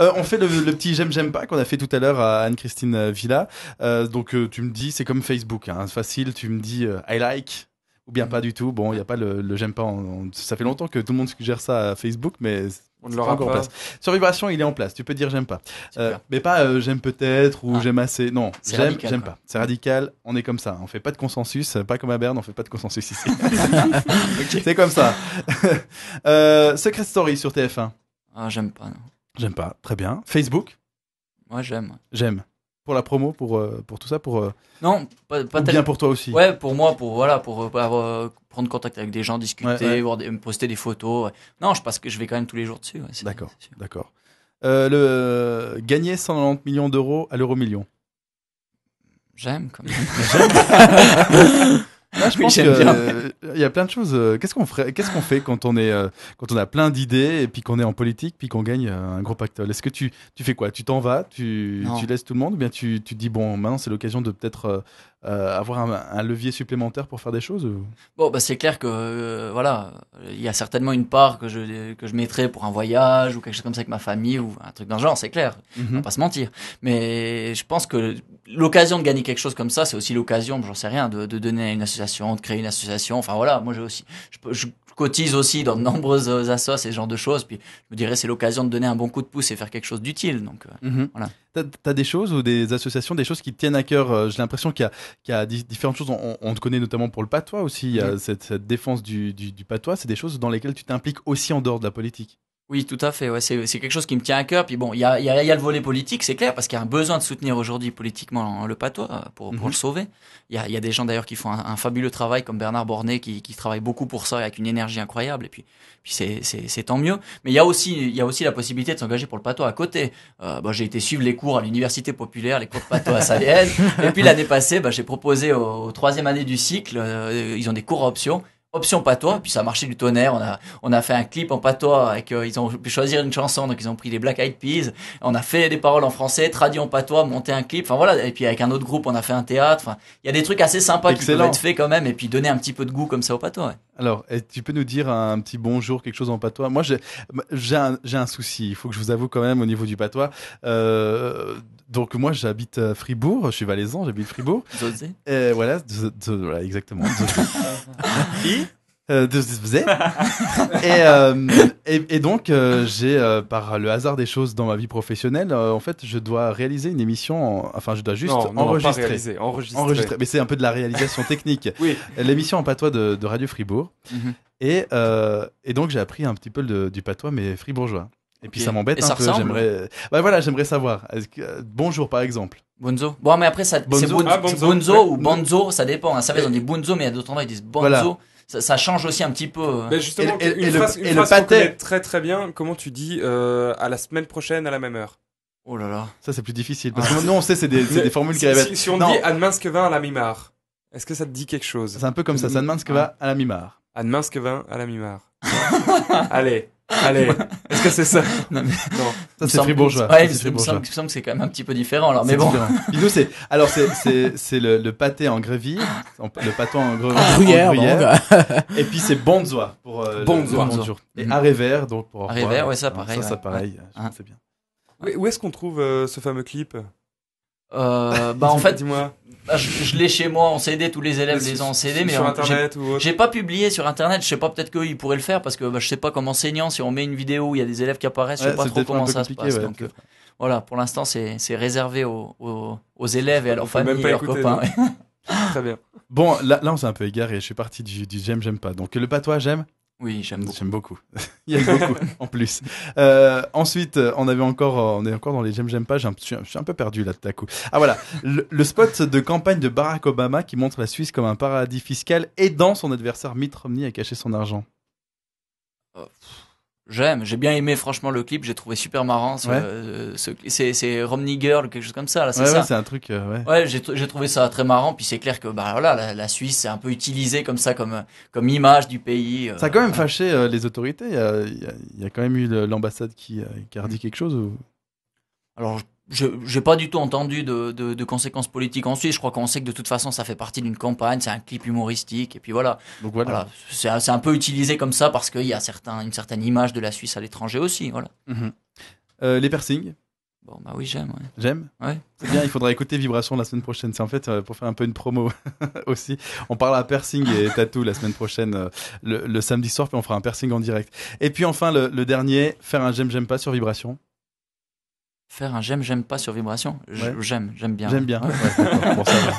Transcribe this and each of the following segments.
Euh, on fait le, petit j'aime j'aime pas qu'on a fait tout à l'heure à Anne-Christine euh, Villa. Euh, donc tu me dis c'est comme Facebook, hein, facile. Tu me dis I like ou bien pas du tout. Bon, il n'y a pas le, j'aime pas. ça fait longtemps que tout le monde gère ça à Facebook, mais on ne l'aura En place. Sur vibration, il est en place. Tu peux dire j'aime pas, mais pas j'aime peut-être ou ah. j'aime assez. Non, j'aime, j'aime pas. C'est radical. On est comme ça. On fait pas de consensus. Pas comme à Berne, on fait pas de consensus ici. C'est comme ça. Secret Story sur TF1. Ah, j'aime pas. Non. J'aime pas. Très bien. Facebook Moi, j'aime. J'aime. Pour la promo, pour, euh, pour tout ça, pour. Euh, non, pas, pas ou bien pour toi aussi. Ouais, pour moi, pour voilà, pour, euh, prendre contact avec des gens, discuter, me poster des photos. Non, je pense que je vais quand même tous les jours dessus. D'accord. D'accord. le gagner 190 millions d'euros à l'euro million. J'aime quand même. il y a plein de choses. Euh, qu'est-ce qu'on ferait Qu'est-ce qu'on fait quand on est euh, quand on a plein d'idées et puis qu'on est en politique puis qu'on gagne euh, un gros pactole Est-ce que tu tu fais quoi Tu t'en vas Tu tu laisses tout le monde ou bien tu tu dis bon maintenant c'est l'occasion de peut-être euh, avoir un, levier supplémentaire pour faire des choses Bon, bah, c'est clair que euh, voilà, il y a certainement une part que je, que je mettrais pour un voyage ou quelque chose comme ça avec ma famille ou un truc d'un genre, c'est clair, on ne va mhm. pas se mentir. Mais je pense que l'occasion de gagner quelque chose comme ça, c'est aussi l'occasion, j'en sais rien, de, de, donner à une association, de créer une association. Enfin voilà, moi j'ai aussi, je, cotise aussi dans de nombreuses assos et ce genre de choses. Puis je me dirais, c'est l'occasion de donner un bon coup de pouce et faire quelque chose d'utile. Donc euh, mhm. voilà. T'as as des choses ou des associations, des choses qui tiennent à cœur. J'ai l'impression qu'il y a qui a différentes choses. On, te connaît notamment pour le patois aussi. cette, défense du patois. C'est des choses dans lesquelles tu t'impliques aussi en dehors de la politique. Oui, tout à fait. Ouais, c'est, quelque chose qui me tient à cœur. Puis bon, il y a, y, a, y a, le volet politique, c'est clair, parce qu'il y a un besoin de soutenir aujourd'hui politiquement le patois euh, pour, pour le mhm. sauver. Il y a, y a, des gens d'ailleurs qui font un, fabuleux travail, comme Bernard Bornet, qui, qui, travaille beaucoup pour ça avec une énergie incroyable. Et puis, puis c'est, tant mieux. Mais il y a aussi, il y a aussi la possibilité de s'engager pour le patois à côté. Euh, bah, j'ai été suivre les cours à l'université populaire, les cours de patois à Salienne. et puis l'année passée, bah, j'ai proposé aux, troisième année du cycle, euh, ils ont des cours à option patois, puis ça a marché du tonnerre. On a, on a fait un clip en patois avec, euh, ils ont pu choisir une chanson, donc ils ont pris les Black Eyed Peas. On a fait des paroles en français, traduit en patois, monté un clip. Enfin voilà. Et puis avec un autre groupe, on a fait un théâtre. il y a des trucs assez sympas qui peuvent être faits quand même, et puis donner un petit peu de goût comme ça au patois. Alors, tu peux nous dire un petit bonjour, quelque chose en patois Moi, j'ai un, un, souci. Il faut que je vous avoue quand même au niveau du patois. Euh, donc moi j'habite à euh, Fribourg, je suis valaisan, j'habite Fribourg. Et euh, voilà, exactement. Euh, et euh, et, donc j'ai par le hasard des choses dans ma vie professionnelle en fait je dois réaliser une émission enfin je dois juste enregistrer. enregistrer. mais c'est un peu de la réalisation technique oui. l'émission en patois de, Radio Fribourg mhm. et, donc j'ai appris un petit peu du patois mais fribourgeois et puis ça m'embête un peu. J'aimerais. Euh, bah voilà, j'aimerais savoir. Euh, bonjour par exemple. Bonzo. Bon mais après c'est bonzo. Ah, ou bonzo, ça dépend. Ça hein. ils ont dit bonzo, mais à d'autres endroits ils disent bonzo. Ça, change aussi un petit peu. Hein. Mais justement, et, une, phrase, le, une très très bien. Comment tu dis euh, à la semaine prochaine à la même heure Oh là là. Ça c'est plus difficile parce ah. que nous on sait c'est des, formules qui arrivent. Si, si, on dit à demain ce que à la mimar. Est-ce que ça te dit quelque chose C'est un peu comme ça. À demain ce que à la mimar. À demain ce que à la mimar. Allez. Allez, est-ce que c'est ça Non, mais... non. ça c'est fribourgeois. Ouais, c'est fribourgeois. Il me semble que c'est quand même un petit peu différent. Alors, mais bon. nous c'est alors c'est c'est c'est le, le, pâté en gréville, le pâton en, gre... Ah, en gruyère. Bah. et puis c'est bonzois pour euh, bonzois. Et mm-hmm. arrêt vert donc pour. Arrêt ouais, ça pareil. Ça, ça pareil. Ouais. Je bien. Où est-ce qu'on trouve euh, ce fameux clip euh, bah en fait, dis-moi. Bah, je, l'ai chez moi en CD, tous les élèves les ont en CD, mais sur internet J'ai pas publié sur internet, je sais pas peut-être qu'ils pourraient le faire parce que bah, je sais pas comme enseignant si on met une vidéo où il y a des élèves qui apparaissent, je sais pas trop comment ça se passe. donc euh, voilà, pour l'instant c'est réservé aux, aux, élèves et à leurs familles, leurs copains. Très bien. Bon, là, on s'est un peu égaré, je suis parti du, du j'aime, j'aime pas. Donc le patois, j'aime oui, j'aime beaucoup. J'aime beaucoup. Il y a beaucoup en plus. Euh, ensuite, euh, on avait encore, euh, on est encore dans les j'aime, j'aime pas. Je suis, un, peu perdu là tout à coup. Ah voilà, le, le, spot de campagne de Barack Obama qui montre la Suisse comme un paradis fiscal aidant son adversaire Mitt Romney à cacher son argent. J'aime, j'ai bien aimé franchement le clip, j'ai trouvé super marrant. Ce, euh, c'est Romney Girl, quelque chose comme ça. Là, c'est ça. Ouais, c'est un truc. Euh, ouais. ouais j'ai, trouvé ça très marrant. Puis c'est clair que bah voilà, la, Suisse c'est un peu utilisé comme ça, comme comme image du pays. Euh, ça a quand même fâché les autorités. Il y, a, y, a, quand même eu l'ambassade qui, qui a dit quelque chose. Ou... Alors je n'ai pas du tout entendu de, conséquences politiques en Suisse. Je crois qu'on sait que de toute façon, ça fait partie d'une campagne, c'est un clip humoristique, et puis voilà. Donc voilà. C'est un peu utilisé comme ça parce qu'il y a une certaine image de la Suisse à l'étranger aussi. Voilà. Mhm. Euh, les piercings Bon, bah oui, j'aime. J'aime Ouais. C'est bien, il faudra écouter Vibration la semaine prochaine. C'est en fait euh, pour faire un peu une promo aussi. On parle à piercing et tatou la semaine prochaine, euh, le, samedi soir, puis on fera un piercing en direct. Et puis enfin, le dernier, faire un j'aime, j'aime pas sur Vibration faire un j'aime, j'aime pas sur Vibration. J'aime, j'aime bien. J'aime bien.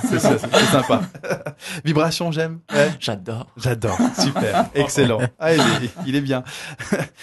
c'est sympa. Vibration, j'aime. J'adore. J'adore. Super. Excellent. Ah, il est bien.